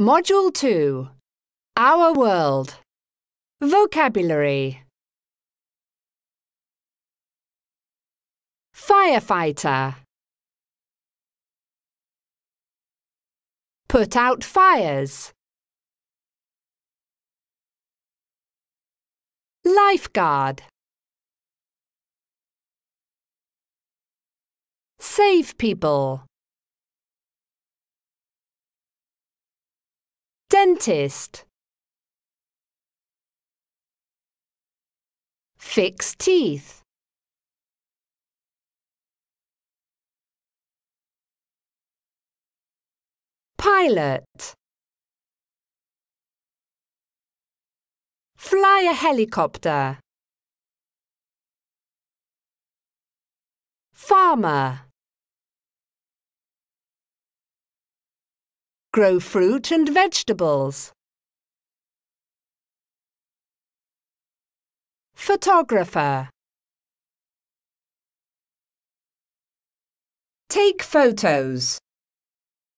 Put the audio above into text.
Module 2 Our World Vocabulary Firefighter Put out fires Lifeguard Save people Dentist Fix teeth Pilot Fly a helicopter Farmer grow fruit and vegetables. Photographer Take photos.